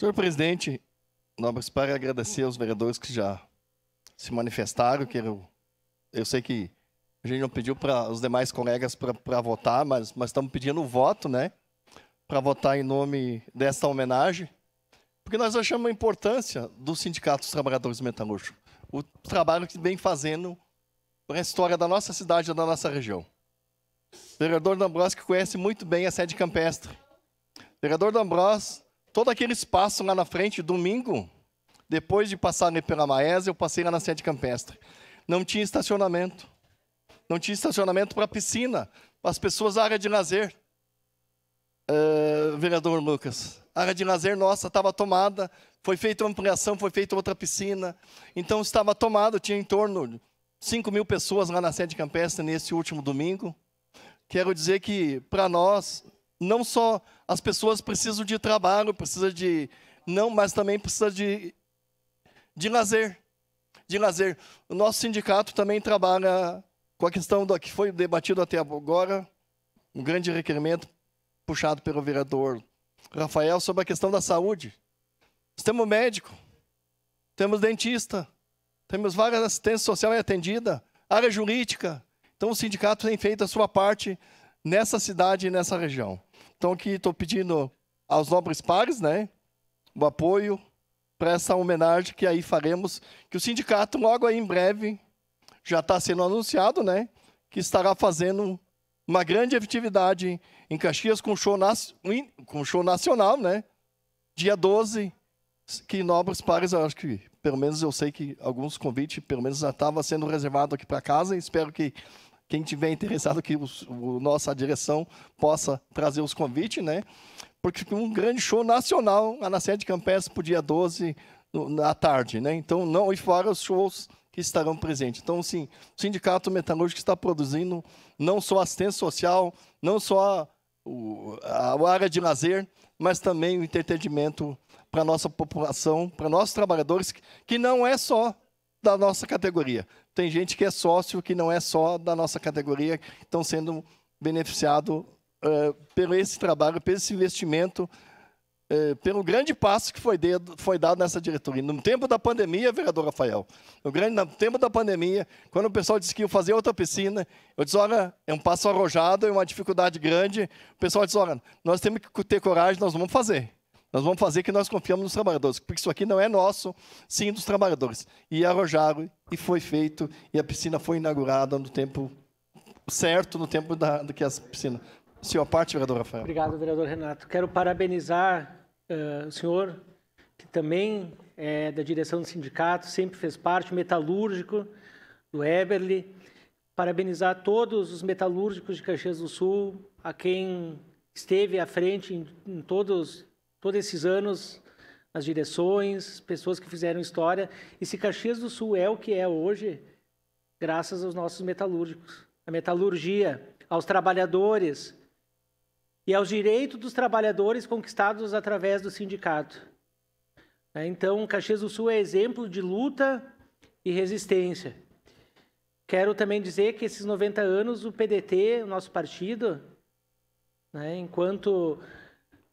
Senhor presidente, nobres para agradecer aos vereadores que já se manifestaram, que eu, sei que a gente não pediu para os demais colegas para votar, mas estamos pedindo o voto, né? Para votar em nome desta homenagem, porque nós achamos a importância do Sindicato dos Trabalhadores Metalúrgicos, o trabalho que vem fazendo para a história da nossa cidade e da nossa região. O vereador D'Ambrosio que conhece muito bem a sede campestre. O vereador D'Ambrosio todo aquele espaço lá na frente, domingo, depois de passar pela Maese, eu passei lá na sede campestre. Não tinha estacionamento. Não tinha estacionamento para piscina, para as pessoas área de lazer. Uh, vereador Lucas, a área de lazer nossa estava tomada, foi feita uma ampliação, foi feita outra piscina. Então estava tomado, tinha em torno de 5 mil pessoas lá na sede campestre nesse último domingo. Quero dizer que, para nós, não só as pessoas precisam de trabalho, precisa de não, mas também precisa de de lazer, de lazer. O nosso sindicato também trabalha com a questão do que foi debatido até agora, um grande requerimento puxado pelo vereador Rafael sobre a questão da saúde. Nós temos médico, temos dentista, temos várias assistência social atendida, área jurídica. Então o sindicato tem feito a sua parte nessa cidade e nessa região. Então aqui estou pedindo aos nobres pares, né, o apoio para essa homenagem que aí faremos, que o sindicato logo aí em breve já está sendo anunciado, né, que estará fazendo uma grande atividade em Caxias com show, nas, com show nacional, né, dia 12, que nobres pares, eu acho que pelo menos eu sei que alguns convites, pelo menos já estava sendo reservado aqui para casa, espero que quem tiver interessado que os, o, nossa direção possa trazer os convites, né? Porque um grande show nacional na sede Campes para o dia 12 na tarde, né? Então, não, e fora os shows que estarão presentes. Então, sim, o Sindicato Metalúrgico está produzindo não só assistência social, não só o, a, a área de lazer, mas também o entretenimento para a nossa população, para nossos trabalhadores, que não é só da nossa categoria. Tem gente que é sócio que não é só da nossa categoria, estão sendo beneficiados uh, eh, pelo esse trabalho, pelo esse investimento, uh, pelo grande passo que foi, foi dado nessa diretoria. No tempo da pandemia, vereador Rafael, no, grande, no tempo da pandemia, quando o pessoal disse que ia fazer outra piscina, eu disse, olha, é um passo arrojado, é uma dificuldade grande. O pessoal disse, olha, nós temos que ter coragem, nós vamos fazer. Nós vamos fazer que nós confiamos nos trabalhadores, porque isso aqui não é nosso, sim dos trabalhadores. E arrojaram, e foi feito, e a piscina foi inaugurada no tempo certo, no tempo da, do que a piscina. Senhor, parte, vereador Rafael. Obrigado, vereador Renato. Quero parabenizar uh, o senhor, que também é da direção do sindicato, sempre fez parte, metalúrgico do Eberly. Parabenizar todos os metalúrgicos de Caxias do Sul, a quem esteve à frente em, em todos todos esses anos, as direções, pessoas que fizeram história. E se Caxias do Sul é o que é hoje, graças aos nossos metalúrgicos, à metalurgia, aos trabalhadores e aos direitos dos trabalhadores conquistados através do sindicato. É, então, Caxias do Sul é exemplo de luta e resistência. Quero também dizer que esses 90 anos, o PDT, o nosso partido, né, enquanto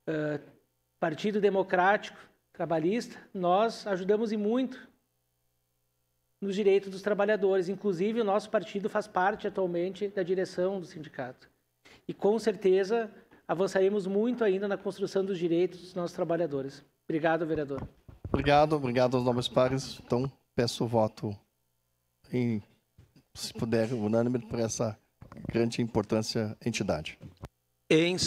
uh, Partido Democrático Trabalhista, nós ajudamos e muito nos direitos dos trabalhadores. Inclusive, o nosso partido faz parte atualmente da direção do sindicato. E com certeza avançaremos muito ainda na construção dos direitos dos nossos trabalhadores. Obrigado, vereador. Obrigado, obrigado aos nobres pares. Então, peço o voto, em, se puder, unânime, por essa grande importância entidade. Em